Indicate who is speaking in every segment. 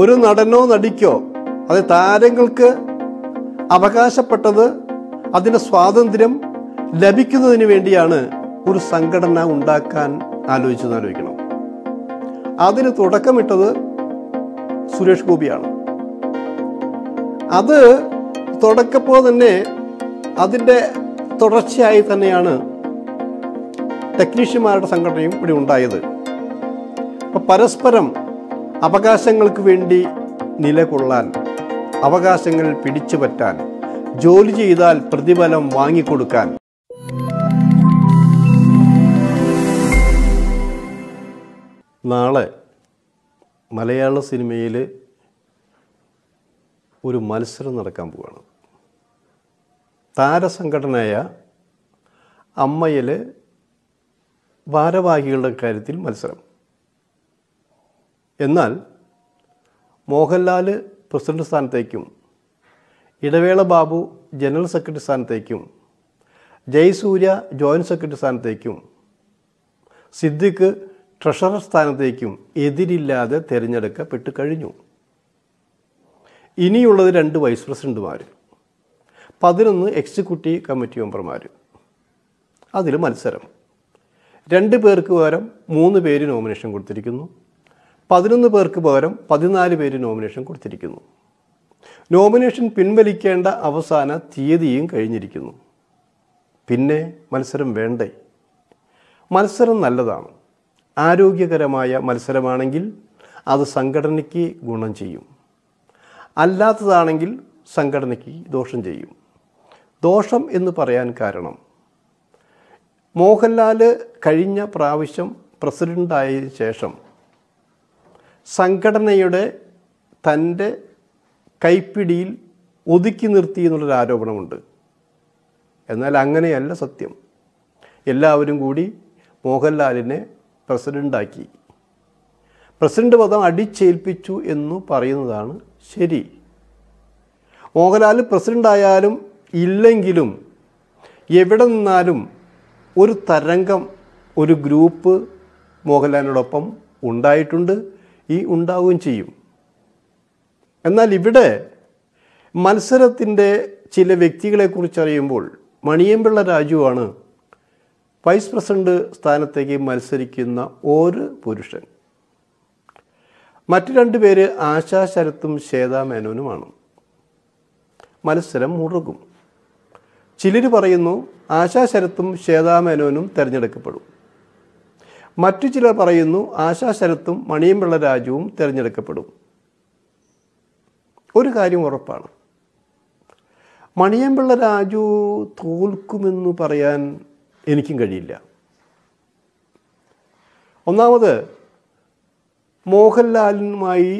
Speaker 1: ഒരു നടനോ നടിക്കോ അത് താരങ്ങൾക്ക് അവകാശപ്പെട്ടത് അതിൻ്റെ സ്വാതന്ത്ര്യം ലഭിക്കുന്നതിന് വേണ്ടിയാണ് ഒരു സംഘടന ഉണ്ടാക്കാൻ ആലോചിച്ചത് ആലോചിക്കണം അതിന് തുടക്കമിട്ടത് സുരേഷ് ഗോപിയാണ് അത് തുടക്കപ്പോൾ തന്നെ അതിൻ്റെ തുടർച്ചയായി തന്നെയാണ് ടെക്നീഷ്യന്മാരുടെ സംഘടനയും ഇവിടെ ഉണ്ടായത് അപ്പം പരസ്പരം അവകാശങ്ങൾക്ക് വേണ്ടി നിലകൊള്ളാൻ അവകാശങ്ങൾ പിടിച്ചു പറ്റാൻ ജോലി ചെയ്താൽ പ്രതിഫലം വാങ്ങിക്കൊടുക്കാൻ നാളെ മലയാള സിനിമയിൽ ഒരു മത്സരം നടക്കാൻ പോവാണ് താരസംഘടനയായ അമ്മയിൽ ഭാരവാഹികളുടെ കാര്യത്തിൽ മത്സരം എന്നാൽ മോഹൻലാൽ പ്രസിഡന്റ് സ്ഥാനത്തേക്കും ഇടവേള ബാബു ജനറൽ സെക്രട്ടറി സ്ഥാനത്തേക്കും ജയസൂര്യ ജോയിൻറ്റ് സെക്രട്ടറി സ്ഥാനത്തേക്കും സിദ്ദിഖ് ട്രഷറർ സ്ഥാനത്തേക്കും എതിരില്ലാതെ തിരഞ്ഞെടുക്കപ്പെട്ട് കഴിഞ്ഞു ഇനിയുള്ളത് രണ്ട് വൈസ് പ്രസിഡന്റുമാർ പതിനൊന്ന് എക്സിക്യൂട്ടീവ് കമ്മിറ്റി മെമ്പർമാർ അതിൽ മത്സരം രണ്ട് പേർക്ക് പകരം മൂന്ന് പേര് നോമിനേഷൻ കൊടുത്തിരിക്കുന്നു പതിനൊന്ന് പേർക്ക് പകരം പതിനാല് പേര് നോമിനേഷൻ കൊടുത്തിരിക്കുന്നു നോമിനേഷൻ പിൻവലിക്കേണ്ട അവസാന തീയതിയും കഴിഞ്ഞിരിക്കുന്നു പിന്നെ മത്സരം വേണ്ടേ മത്സരം നല്ലതാണ് ആരോഗ്യകരമായ മത്സരമാണെങ്കിൽ അത് സംഘടനയ്ക്ക് ഗുണം ചെയ്യും അല്ലാത്തതാണെങ്കിൽ സംഘടനയ്ക്ക് ദോഷം ചെയ്യും ദോഷം എന്ന് പറയാൻ കാരണം മോഹൻലാൽ കഴിഞ്ഞ പ്രാവശ്യം പ്രസിഡൻ്റായതിനു ശേഷം സംഘടനയുടെ തൻ്റെ കൈപ്പിടിയിൽ ഒതുക്കി നിർത്തി എന്നുള്ളൊരു ആരോപണമുണ്ട് എന്നാൽ അങ്ങനെയല്ല സത്യം എല്ലാവരും കൂടി മോഹൻലാലിനെ പ്രസിഡൻ്റാക്കി പ്രസിഡൻ്റ് പദം അടിച്ചേൽപ്പിച്ചു എന്ന് പറയുന്നതാണ് ശരി മോഹൻലാൽ പ്രസിഡൻ്റായാലും ഇല്ലെങ്കിലും എവിടെ നിന്നാലും ഒരു തരംഗം ഒരു ഗ്രൂപ്പ് മോഹൻലാലിനോടൊപ്പം ഉണ്ടായിട്ടുണ്ട് ഈ ഉണ്ടാവുകയും ചെയ്യും എന്നാൽ ഇവിടെ മത്സരത്തിൻ്റെ ചില വ്യക്തികളെക്കുറിച്ച് അറിയുമ്പോൾ മണിയമ്പിള്ള രാജുവാണ് വൈസ് പ്രസിഡന്റ് സ്ഥാനത്തേക്ക് മത്സരിക്കുന്ന ഒരു പുരുഷൻ മറ്റു രണ്ട് പേര് ആശാ ശരത്തും ശ്വേതാ മേനോനുമാണ് മത്സരം മുറുകും ചിലർ പറയുന്നു ആശാ ശരത്തും ശ്വേതാ മേനോനും തിരഞ്ഞെടുക്കപ്പെടും മറ്റു ചിലർ പറയുന്നു ആശാ ശരത്തും മണിയമ്പിള്ള രാജുവും തിരഞ്ഞെടുക്കപ്പെടും ഒരു കാര്യം ഉറപ്പാണ് മണിയമ്പിള്ള രാജു തോൽക്കുമെന്ന് പറയാൻ എനിക്കും കഴിയില്ല ഒന്നാമത് മോഹൻലാലിനുമായി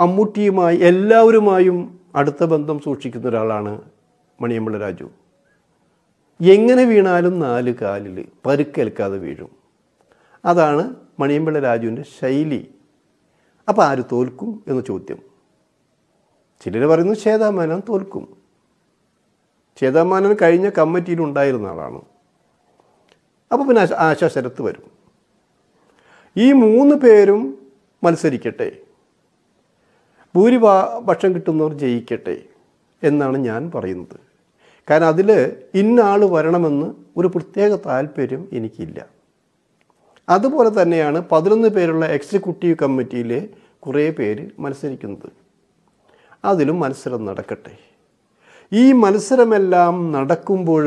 Speaker 1: മമ്മൂട്ടിയുമായി എല്ലാവരുമായും അടുത്ത ബന്ധം സൂക്ഷിക്കുന്ന ഒരാളാണ് മണിയമ്പിള്ള രാജു എങ്ങനെ വീണാലും നാല് കാലിൽ പരുക്കേൽക്കാതെ വീഴും അതാണ് മണിയമ്പിള്ള രാജുവിൻ്റെ ശൈലി അപ്പോൾ ആര് തോൽക്കും എന്ന ചോദ്യം ചിലർ പറയുന്നു ശ്വേതാമാനം തോൽക്കും ശ്വേതാമാനം കഴിഞ്ഞ കമ്മിറ്റിയിൽ ഉണ്ടായിരുന്ന ആളാണ് അപ്പോൾ പിന്നെ ആശാശരത്ത് ശരത്ത് വരും ഈ മൂന്ന് പേരും മത്സരിക്കട്ടെ ഭൂരിപക്ഷം കിട്ടുന്നവർ ജയിക്കട്ടെ എന്നാണ് ഞാൻ പറയുന്നത് കാരണം അതിൽ ഇന്നാൾ വരണമെന്ന് ഒരു പ്രത്യേക താല്പര്യം എനിക്കില്ല അതുപോലെ തന്നെയാണ് പതിനൊന്ന് പേരുള്ള എക്സിക്യൂട്ടീവ് കമ്മിറ്റിയിലെ കുറേ പേര് മത്സരിക്കുന്നത് അതിലും മത്സരം നടക്കട്ടെ ഈ മത്സരമെല്ലാം നടക്കുമ്പോൾ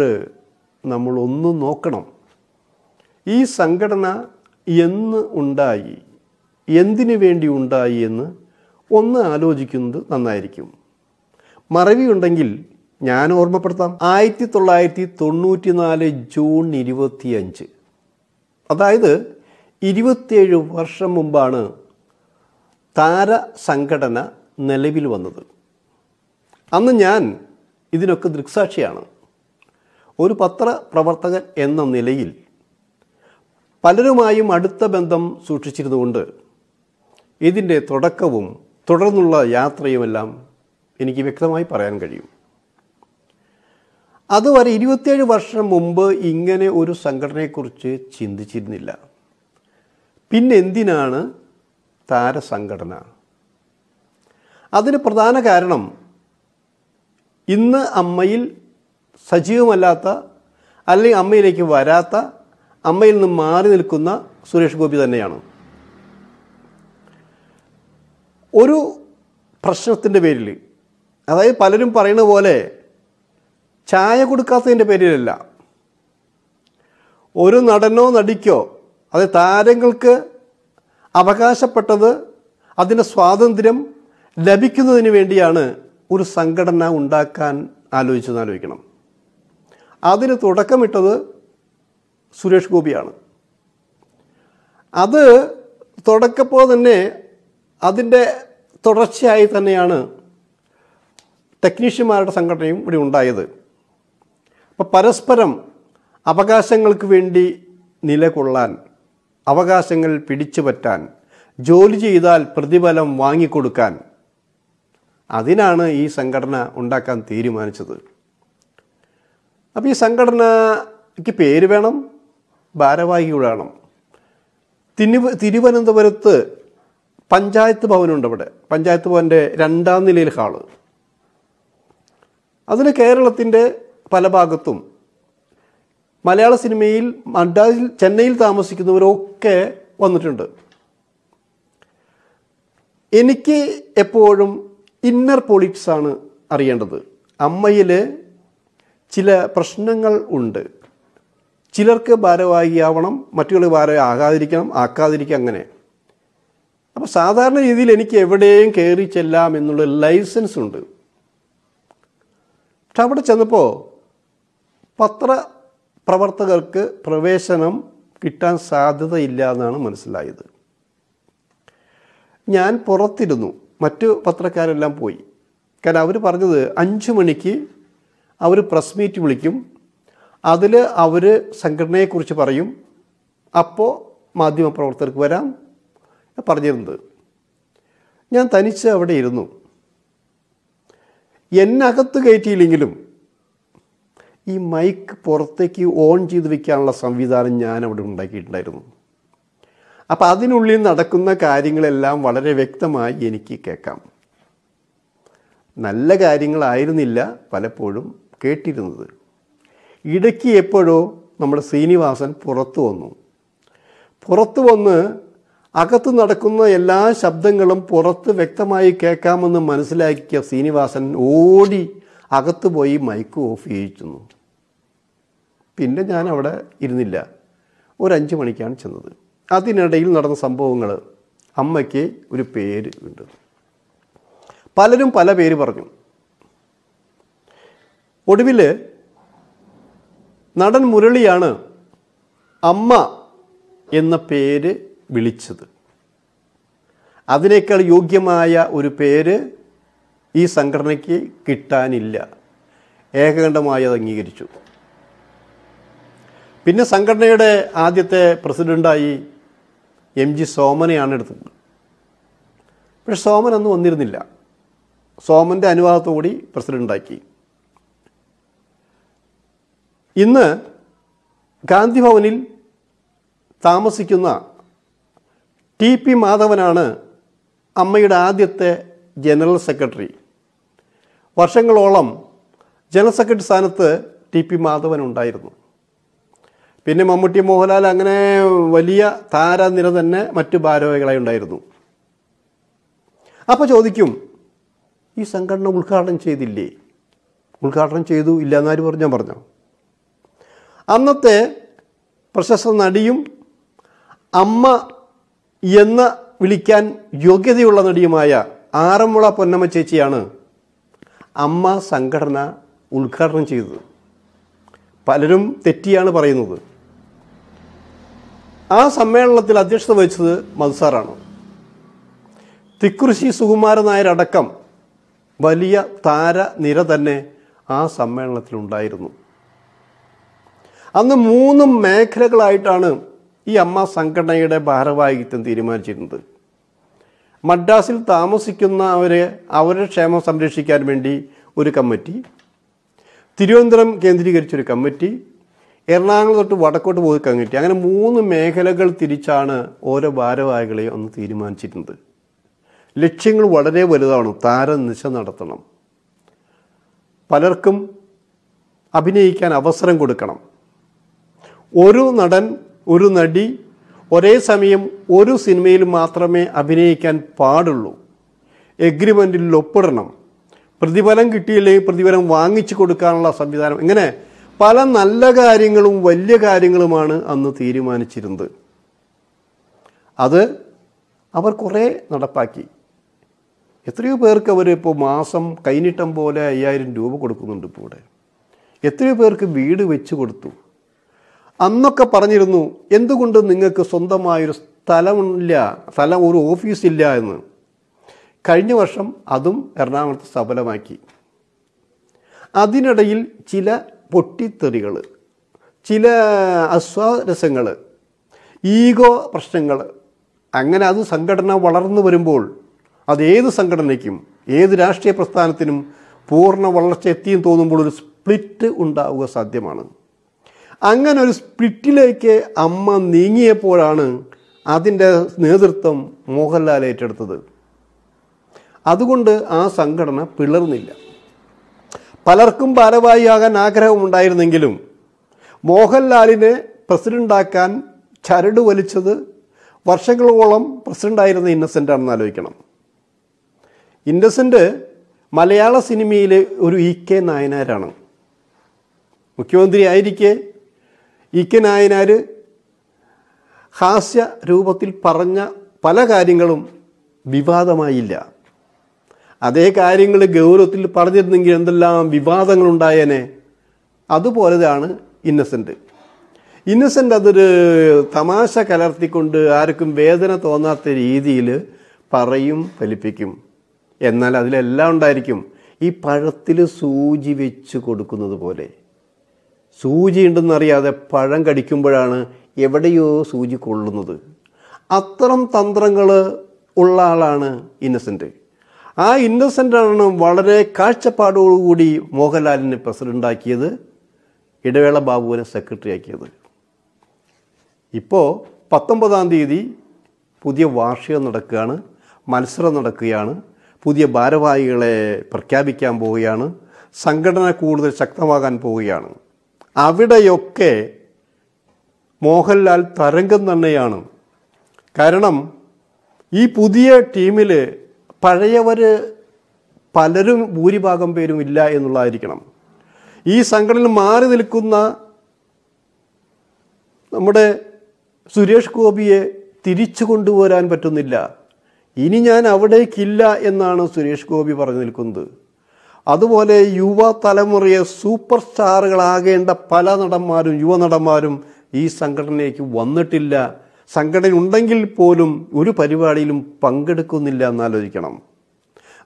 Speaker 1: നമ്മൾ ഒന്ന് നോക്കണം ഈ സംഘടന എന്ന് ഉണ്ടായി എന്തിനു വേണ്ടി ഉണ്ടായി എന്ന് ഒന്ന് ആലോചിക്കുന്നത് നന്നായിരിക്കും മറവിയുണ്ടെങ്കിൽ ഞാൻ ഓർമ്മപ്പെടുത്താം ആയിരത്തി തൊള്ളായിരത്തി തൊണ്ണൂറ്റി നാല് ജൂൺ ഇരുപത്തിയഞ്ച് അതായത് ഇരുപത്തിയേഴ് വർഷം മുമ്പാണ് താര സംഘടന നിലവിൽ വന്നത് അന്ന് ഞാൻ ഇതിനൊക്കെ ദൃക്സാക്ഷിയാണ് ഒരു പത്രപ്രവർത്തകൻ എന്ന നിലയിൽ പലരുമായും അടുത്ത ബന്ധം സൂക്ഷിച്ചിരുന്നുകൊണ്ട് ഇതിൻ്റെ തുടക്കവും തുടർന്നുള്ള യാത്രയുമെല്ലാം എനിക്ക് വ്യക്തമായി പറയാൻ കഴിയും അതുവരെ ഇരുപത്തിയേഴ് വർഷം മുമ്പ് ഇങ്ങനെ ഒരു സംഘടനയെക്കുറിച്ച് ചിന്തിച്ചിരുന്നില്ല പിന്നെ എന്തിനാണ് താരസംഘടന അതിന് പ്രധാന കാരണം ഇന്ന് അമ്മയിൽ സജീവമല്ലാത്ത അല്ലെങ്കിൽ അമ്മയിലേക്ക് വരാത്ത അമ്മയിൽ നിന്ന് മാറി നിൽക്കുന്ന സുരേഷ് ഗോപി തന്നെയാണ് ഒരു പ്രശ്നത്തിൻ്റെ പേരിൽ അതായത് പലരും പറയുന്ന പോലെ ചായ കൊടുക്കാത്തതിൻ്റെ പേരിലല്ല ഒരു നടനോ നടിക്കോ അത് താരങ്ങൾക്ക് അവകാശപ്പെട്ടത് അതിൻ്റെ സ്വാതന്ത്ര്യം ലഭിക്കുന്നതിന് വേണ്ടിയാണ് ഒരു സംഘടന ഉണ്ടാക്കാൻ ആലോചിച്ചെന്ന് ആലോചിക്കണം അതിന് തുടക്കമിട്ടത് സുരേഷ് ഗോപിയാണ് അത് തുടക്കപ്പോൾ തന്നെ അതിൻ്റെ തുടർച്ചയായി തന്നെയാണ് ടെക്നീഷ്യന്മാരുടെ സംഘടനയും ഇവിടെ ഉണ്ടായത് അപ്പോൾ പരസ്പരം അവകാശങ്ങൾക്ക് വേണ്ടി നിലകൊള്ളാൻ അവകാശങ്ങൾ പിടിച്ചുപറ്റാൻ ജോലി ചെയ്താൽ പ്രതിഫലം വാങ്ങിക്കൊടുക്കാൻ അതിനാണ് ഈ സംഘടന ഉണ്ടാക്കാൻ തീരുമാനിച്ചത് അപ്പോൾ ഈ സംഘടനയ്ക്ക് പേര് വേണം ഭാരവാഹികൾ വേണം തിരുവ തിരുവനന്തപുരത്ത് പഞ്ചായത്ത് ഭവനുണ്ട് അവിടെ പഞ്ചായത്ത് ഭവൻ്റെ രണ്ടാം നിലയിൽ ഹാള് അതിന് കേരളത്തിൻ്റെ പല ഭാഗത്തും മലയാള സിനിമയിൽ മദ്രാസിൽ ചെന്നൈയിൽ താമസിക്കുന്നവരൊക്കെ വന്നിട്ടുണ്ട് എനിക്ക് എപ്പോഴും ഇന്നർ പോളിറ്റിക്സ് ആണ് അറിയേണ്ടത് അമ്മയിൽ ചില പ്രശ്നങ്ങൾ ഉണ്ട് ചിലർക്ക് ആവണം മറ്റുള്ള ഭാരവാഹി ആകാതിരിക്കണം ആക്കാതിരിക്കുക അങ്ങനെ അപ്പോൾ സാധാരണ രീതിയിൽ എനിക്ക് എവിടെയും കയറി ചെല്ലാം എന്നുള്ള ലൈസൻസ് ഉണ്ട് പക്ഷെ അവിടെ ചെന്നപ്പോൾ പത്ര പ്രവർത്തകർക്ക് പ്രവേശനം കിട്ടാൻ സാധ്യതയില്ല എന്നാണ് മനസ്സിലായത് ഞാൻ പുറത്തിരുന്നു മറ്റു പത്രക്കാരെല്ലാം പോയി കാരണം അവർ പറഞ്ഞത് അഞ്ച് മണിക്ക് അവർ പ്രസ് മീറ്റ് വിളിക്കും അതിൽ അവർ സംഘടനയെക്കുറിച്ച് പറയും അപ്പോൾ മാധ്യമപ്രവർത്തകർക്ക് വരാം പറഞ്ഞിരുന്നത് ഞാൻ തനിച്ച് അവിടെ ഇരുന്നു എന്നകത്ത് കയറ്റിയില്ലെങ്കിലും ഈ മൈക്ക് പുറത്തേക്ക് ഓൺ ചെയ്ത് വെക്കാനുള്ള സംവിധാനം ഞാൻ അവിടെ ഉണ്ടാക്കിയിട്ടുണ്ടായിരുന്നു അപ്പോൾ അതിനുള്ളിൽ നടക്കുന്ന കാര്യങ്ങളെല്ലാം വളരെ വ്യക്തമായി എനിക്ക് കേൾക്കാം നല്ല കാര്യങ്ങളായിരുന്നില്ല പലപ്പോഴും കേട്ടിരുന്നത് ഇടയ്ക്ക് എപ്പോഴോ നമ്മുടെ ശ്രീനിവാസൻ പുറത്തു വന്നു പുറത്തു വന്ന് അകത്ത് നടക്കുന്ന എല്ലാ ശബ്ദങ്ങളും പുറത്ത് വ്യക്തമായി കേൾക്കാമെന്ന് മനസ്സിലാക്കിയ ശ്രീനിവാസൻ ഓടി അകത്ത് പോയി മൈക്ക് ഓഫ് ചെയ്യിച്ചു പിന്നെ ഞാൻ അവിടെ ഇരുന്നില്ല ഒരു അഞ്ച് മണിക്കാണ് ചെന്നത് അതിനിടയിൽ നടന്ന സംഭവങ്ങൾ അമ്മയ്ക്ക് ഒരു പേര് ഉണ്ട് പലരും പല പേര് പറഞ്ഞു ഒടുവിൽ നടൻ മുരളിയാണ് അമ്മ എന്ന പേര് വിളിച്ചത് അതിനേക്കാൾ യോഗ്യമായ ഒരു പേര് ഈ സംഘടനയ്ക്ക് കിട്ടാനില്ല ഏകകണ്ഠമായി അത് അംഗീകരിച്ചു പിന്നെ സംഘടനയുടെ ആദ്യത്തെ പ്രസിഡൻ്റായി എം ജി സോമനെയാണ് എടുത്തത് പക്ഷെ സോമൻ അന്ന് വന്നിരുന്നില്ല സോമൻ്റെ അനുവാദത്തോടി പ്രസിഡൻ്റാക്കി ഇന്ന് ഗാന്ധി ഭവനിൽ താമസിക്കുന്ന ടി പി മാധവനാണ് അമ്മയുടെ ആദ്യത്തെ ജനറൽ സെക്രട്ടറി വർഷങ്ങളോളം ജനറൽ സെക്രട്ടറി സ്ഥാനത്ത് ടി പി മാധവൻ ഉണ്ടായിരുന്നു പിന്നെ മമ്മൂട്ടി മോഹൻലാൽ അങ്ങനെ വലിയ താരനിര തന്നെ മറ്റു ഭാരവാഹികളായി ഉണ്ടായിരുന്നു അപ്പോൾ ചോദിക്കും ഈ സംഘടന ഉദ്ഘാടനം ചെയ്തില്ലേ ഉദ്ഘാടനം ചെയ്തു ഇല്ല എന്നാര് പറഞ്ഞു പറഞ്ഞു അന്നത്തെ പ്രശസ്ത നടിയും അമ്മ എന്ന് വിളിക്കാൻ യോഗ്യതയുള്ള നടിയുമായ ആറന്മുള പൊന്നമ്മ ചേച്ചിയാണ് അമ്മ സംഘടന ഉദ്ഘാടനം ചെയ്തത് പലരും തെറ്റിയാണ് പറയുന്നത് ആ സമ്മേളനത്തിൽ അധ്യക്ഷത വഹിച്ചത് മത്സാറാണ് തിക്കുറിശി സുകുമാരൻ നായരടക്കം വലിയ താരനിര തന്നെ ആ സമ്മേളനത്തിലുണ്ടായിരുന്നു അന്ന് മൂന്ന് മേഖലകളായിട്ടാണ് ഈ അമ്മ സംഘടനയുടെ ഭാരവാഹിത്വം തീരുമാനിച്ചിരുന്നത് മദ്രാസിൽ താമസിക്കുന്നവരെ അവരുടെ ക്ഷേമം സംരക്ഷിക്കാൻ വേണ്ടി ഒരു കമ്മിറ്റി തിരുവനന്തപുരം കേന്ദ്രീകരിച്ചൊരു കമ്മിറ്റി എറണാകുളം തൊട്ട് വടക്കോട്ട് പോയി കമ്മിറ്റി അങ്ങനെ മൂന്ന് മേഖലകൾ തിരിച്ചാണ് ഓരോ ഭാരവാഹികളെയും ഒന്ന് തീരുമാനിച്ചിരുന്നത് ലക്ഷ്യങ്ങൾ വളരെ വലുതാണ് താരനിശ നടത്തണം പലർക്കും അഭിനയിക്കാൻ അവസരം കൊടുക്കണം ഒരു നടൻ ഒരു നടി ഒരേ സമയം ഒരു സിനിമയിൽ മാത്രമേ അഭിനയിക്കാൻ പാടുള്ളൂ എഗ്രിമെൻറ്റിൽ ഒപ്പിടണം പ്രതിഫലം കിട്ടിയില്ലെങ്കിൽ പ്രതിഫലം വാങ്ങിച്ചു കൊടുക്കാനുള്ള സംവിധാനം ഇങ്ങനെ പല നല്ല കാര്യങ്ങളും വലിയ കാര്യങ്ങളുമാണ് അന്ന് തീരുമാനിച്ചിരുന്നത് അത് അവർ കുറേ നടപ്പാക്കി എത്രയോ പേർക്ക് അവർ ഇപ്പോൾ മാസം കൈനീട്ടം പോലെ അയ്യായിരം രൂപ കൊടുക്കുന്നുണ്ട് ഇപ്പോൾ ഇവിടെ എത്രയോ പേർക്ക് വീട് വെച്ച് കൊടുത്തു അന്നൊക്കെ പറഞ്ഞിരുന്നു എന്തുകൊണ്ട് നിങ്ങൾക്ക് സ്വന്തമായൊരു സ്ഥലമില്ല സ്ഥലം ഒരു ഓഫീസില്ല എന്ന് കഴിഞ്ഞ വർഷം അതും എറണാകുളത്ത് സഫലമാക്കി അതിനിടയിൽ ചില പൊട്ടിത്തെറികൾ ചില അസ്വാരസ്യങ്ങൾ ഈഗോ പ്രശ്നങ്ങൾ അങ്ങനെ അത് സംഘടന വളർന്നു വരുമ്പോൾ അത് ഏത് സംഘടനയ്ക്കും ഏത് രാഷ്ട്രീയ പ്രസ്ഥാനത്തിനും പൂർണ്ണ വളർച്ച എത്തിയെന്ന് തോന്നുമ്പോൾ ഒരു സ്പ്ലിറ്റ് ഉണ്ടാവുക സാധ്യമാണ് അങ്ങനെ ഒരു സ്പ്ലിറ്റിലേക്ക് അമ്മ നീങ്ങിയപ്പോഴാണ് അതിൻ്റെ നേതൃത്വം മോഹൻലാൽ ഏറ്റെടുത്തത് അതുകൊണ്ട് ആ സംഘടന പിളർന്നില്ല പലർക്കും ഭാരവാഹിയാകാൻ ആഗ്രഹമുണ്ടായിരുന്നെങ്കിലും മോഹൻലാലിനെ പ്രസിഡൻ്റാക്കാൻ ചരട് വലിച്ചത് വർഷങ്ങളോളം പ്രസിഡൻ്റായിരുന്ന ഇന്നസെൻ്റ് ആണെന്ന് ആലോചിക്കണം ഇന്നസെൻ്റ് മലയാള സിനിമയിലെ ഒരു ഇ കെ നായനാരാണ് മുഖ്യമന്ത്രി ആയിരിക്കെ ഇ കെ നായനാർ ഹാസ്യ രൂപത്തിൽ പറഞ്ഞ പല കാര്യങ്ങളും വിവാദമായില്ല അതേ കാര്യങ്ങൾ ഗൗരവത്തിൽ പറഞ്ഞിരുന്നെങ്കിൽ എന്തെല്ലാം വിവാദങ്ങളുണ്ടായേനെ അതുപോലെതാണ് ഇന്നസെൻ്റ് ഇന്നസെൻ്റ് അതൊരു തമാശ കലർത്തിക്കൊണ്ട് ആർക്കും വേദന തോന്നാത്ത രീതിയിൽ പറയും ഫലിപ്പിക്കും എന്നാൽ അതിലെല്ലാം ഉണ്ടായിരിക്കും ഈ പഴത്തിൽ സൂചി വെച്ച് കൊടുക്കുന്നത് പോലെ സൂചി ഉണ്ടെന്നറിയാതെ പഴം കടിക്കുമ്പോഴാണ് എവിടെയോ സൂചി കൊള്ളുന്നത് അത്തരം തന്ത്രങ്ങൾ ഉള്ള ആളാണ് ഇന്നസെൻ്റ് ആ ഇന്നസെൻ്റാണ് വളരെ കാഴ്ചപ്പാടോടുകൂടി മോഹൻലാലിനെ പ്രസിഡൻ്റാക്കിയത് ഇടവേള ബാബുവിനെ സെക്രട്ടറി ആക്കിയത് ഇപ്പോൾ പത്തൊമ്പതാം തീയതി പുതിയ വാർഷികം നടക്കുകയാണ് മത്സരം നടക്കുകയാണ് പുതിയ ഭാരവാഹികളെ പ്രഖ്യാപിക്കാൻ പോവുകയാണ് സംഘടന കൂടുതൽ ശക്തമാകാൻ പോവുകയാണ് അവിടെയൊക്കെ മോഹൻലാൽ തരംഗം തന്നെയാണ് കാരണം ഈ പുതിയ ടീമിൽ പഴയവർ പലരും ഭൂരിഭാഗം പേരും ഇല്ല എന്നുള്ളതായിരിക്കണം ഈ സംഘടനയിൽ മാറി നിൽക്കുന്ന നമ്മുടെ സുരേഷ് ഗോപിയെ തിരിച്ചു കൊണ്ടുവരാൻ പറ്റുന്നില്ല ഇനി ഞാൻ അവിടേക്കില്ല എന്നാണ് സുരേഷ് ഗോപി പറഞ്ഞു നിൽക്കുന്നത് അതുപോലെ യുവ തലമുറയെ സൂപ്പർ സ്റ്റാറുകളാകേണ്ട പല നടന്മാരും യുവ നടന്മാരും ഈ സംഘടനയ്ക്ക് വന്നിട്ടില്ല സംഘടന ഉണ്ടെങ്കിൽ പോലും ഒരു പരിപാടിയിലും പങ്കെടുക്കുന്നില്ല എന്നാലോചിക്കണം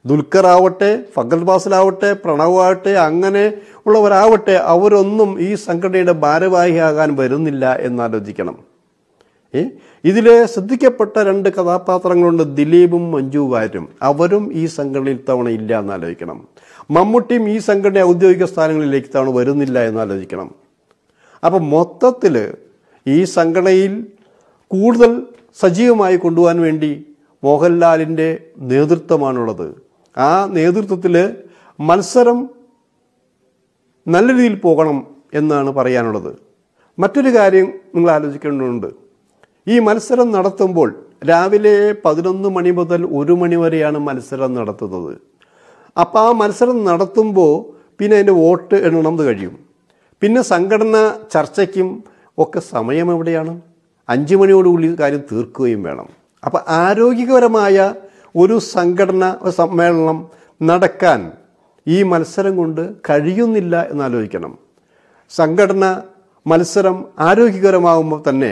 Speaker 1: ദുൽഖർ ആവട്ടെ ഫഗൽ ബാസിലാവട്ടെ പ്രണവ് ആവട്ടെ അങ്ങനെ ഉള്ളവരാവട്ടെ അവരൊന്നും ഈ സംഘടനയുടെ ഭാരവാഹിയാകാൻ വരുന്നില്ല എന്നാലോചിക്കണം ഏ ഇതിലെ ശ്രദ്ധിക്കപ്പെട്ട രണ്ട് കഥാപാത്രങ്ങളുണ്ട് ദിലീപും മഞ്ജു വാര്യരും അവരും ഈ സംഘടനയിൽ തവണ ഇല്ല എന്നാലോചിക്കണം മമ്മൂട്ടിയും ഈ സംഘടന ഔദ്യോഗിക സ്ഥാനങ്ങളിലേക്ക് തവണ വരുന്നില്ല എന്ന് അപ്പം മൊത്തത്തിൽ ഈ സംഘടനയിൽ കൂടുതൽ സജീവമായി കൊണ്ടുപോകാൻ വേണ്ടി മോഹൻലാലിൻ്റെ നേതൃത്വമാണുള്ളത് ആ നേതൃത്വത്തിൽ മത്സരം നല്ല രീതിയിൽ പോകണം എന്നാണ് പറയാനുള്ളത് മറ്റൊരു കാര്യം നിങ്ങൾ ആലോചിക്കേണ്ടതുണ്ട് ഈ മത്സരം നടത്തുമ്പോൾ രാവിലെ പതിനൊന്ന് മണി മുതൽ ഒരു മണി വരെയാണ് മത്സരം നടത്തുന്നത് അപ്പോൾ ആ മത്സരം നടത്തുമ്പോൾ പിന്നെ അതിൻ്റെ വോട്ട് എണ്ണണമെന്ന് കഴിയും പിന്നെ സംഘടന ചർച്ചയ്ക്കും ഒക്കെ സമയം എവിടെയാണ് അഞ്ച് മണിയോടുകൂടി കാര്യം തീർക്കുകയും വേണം അപ്പോൾ ആരോഗ്യകരമായ ഒരു സംഘടന സമ്മേളനം നടക്കാൻ ഈ മത്സരം കൊണ്ട് കഴിയുന്നില്ല എന്നാലോചിക്കണം സംഘടന മത്സരം ആരോഗ്യകരമാകുമ്പോൾ തന്നെ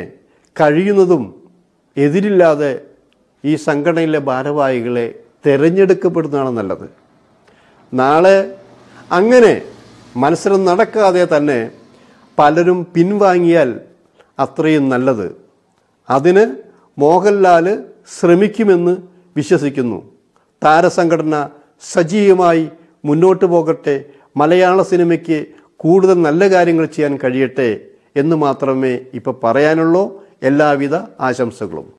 Speaker 1: കഴിയുന്നതും എതിരില്ലാതെ ഈ സംഘടനയിലെ ഭാരവാഹികളെ തിരഞ്ഞെടുക്കപ്പെടുന്നതാണ് നല്ലത് നാളെ അങ്ങനെ മത്സരം നടക്കാതെ തന്നെ പലരും പിൻവാങ്ങിയാൽ അത്രയും നല്ലത് അതിന് മോഹൻലാൽ ശ്രമിക്കുമെന്ന് വിശ്വസിക്കുന്നു താരസംഘടന സജീവമായി മുന്നോട്ട് പോകട്ടെ മലയാള സിനിമയ്ക്ക് കൂടുതൽ നല്ല കാര്യങ്ങൾ ചെയ്യാൻ കഴിയട്ടെ എന്ന് മാത്രമേ ഇപ്പോൾ പറയാനുള്ളൂ എല്ലാവിധ ആശംസകളും